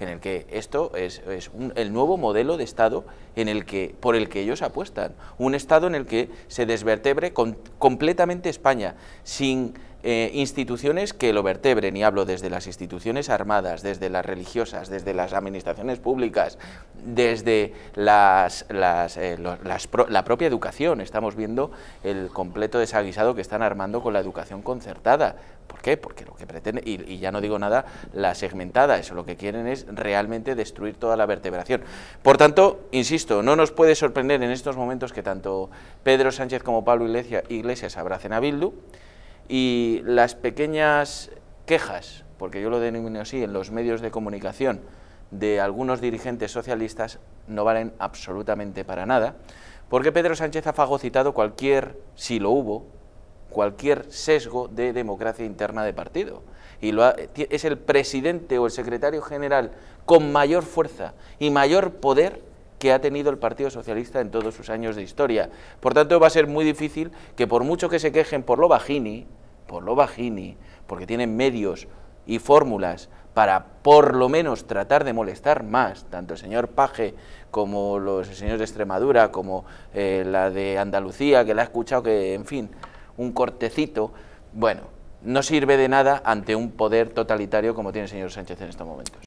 en el que esto es, el nuevo modelo de Estado en el que, por el que ellos apuestan, un Estado en el que se desvertebre completamente España, sin eh, instituciones que lo vertebren, y hablo desde las instituciones armadas, desde las religiosas, desde las administraciones públicas, desde eh, la propia educación. Estamos viendo el completo desaguisado que están armando con la educación concertada. ¿Por qué? Porque lo que pretende, y, y, ya no digo nada, la segmentada, eso lo que quieren es realmente destruir toda la vertebración. Por tanto, insisto, no nos puede sorprender en estos momentos que tanto Pedro Sánchez como Pablo Iglesias abracen a Bildu y las pequeñas quejas, porque yo lo denomino así, en los medios de comunicación, de algunos dirigentes socialistas no valen absolutamente para nada, porque Pedro Sánchez ha fagocitado cualquier, si lo hubo, cualquier sesgo de democracia interna de partido. Y lo es el presidente o el secretario general con mayor fuerza y mayor poder que ha tenido el Partido Socialista en todos sus años de historia. Por tanto, va a ser muy difícil que por mucho que se quejen por lo bajini, por lo bajini, porque tienen medios y fórmulas para por lo menos tratar de molestar más, tanto el señor Paje como los señores de Extremadura, como eh, la de Andalucía, que la ha escuchado, que en fin, un cortecito, bueno, no sirve de nada ante un poder totalitario como tiene el señor Sánchez en estos momentos.